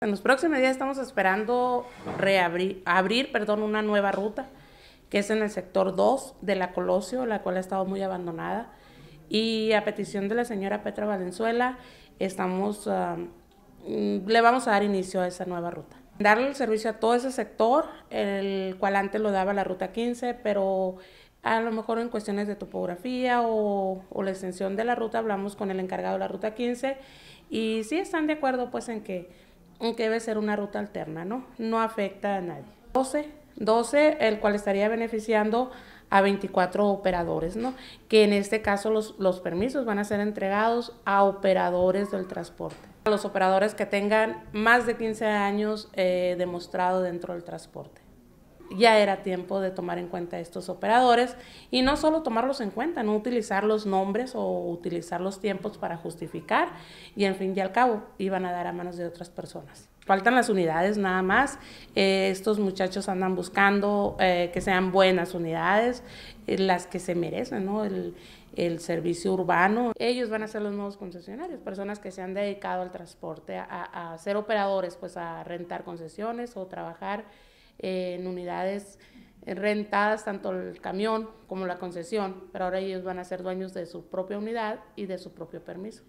En los próximos días estamos esperando reabrir abrir, perdón, una nueva ruta que es en el sector 2 de la Colosio, la cual ha estado muy abandonada. Y a petición de la señora Petra Valenzuela, estamos, mm, le vamos a dar inicio a esa nueva ruta. Darle el servicio a todo ese sector, el cual antes lo daba la ruta 15, pero a lo mejor en cuestiones de topografía o, la extensión de la ruta, hablamos con el encargado de la ruta 15 y si están de acuerdo pues en que aunque debe ser una ruta alterna, ¿no? No afecta a nadie. 12, 12, el cual estaría beneficiando a 24 operadores, ¿no? Que en este caso los, permisos van a ser entregados a operadores del transporte. A los operadores que tengan más de 15 años eh, demostrado dentro del transporte ya era tiempo de tomar en cuenta a estos operadores y no solo tomarlos en cuenta, no utilizar los nombres o utilizar los tiempos para justificar y en fin y al cabo iban a dar a manos de otras personas. Faltan las unidades nada más. Eh, estos muchachos andan buscando eh, que sean buenas unidades, eh, las que se merecen, El, servicio urbano. Ellos van a ser los nuevos concesionarios, personas que se han dedicado al transporte, a, a ser operadores, pues a rentar concesiones o trabajar en unidades rentadas tanto el camión como la concesión, pero ahora ellos van a ser dueños de su propia unidad y de su propio permiso.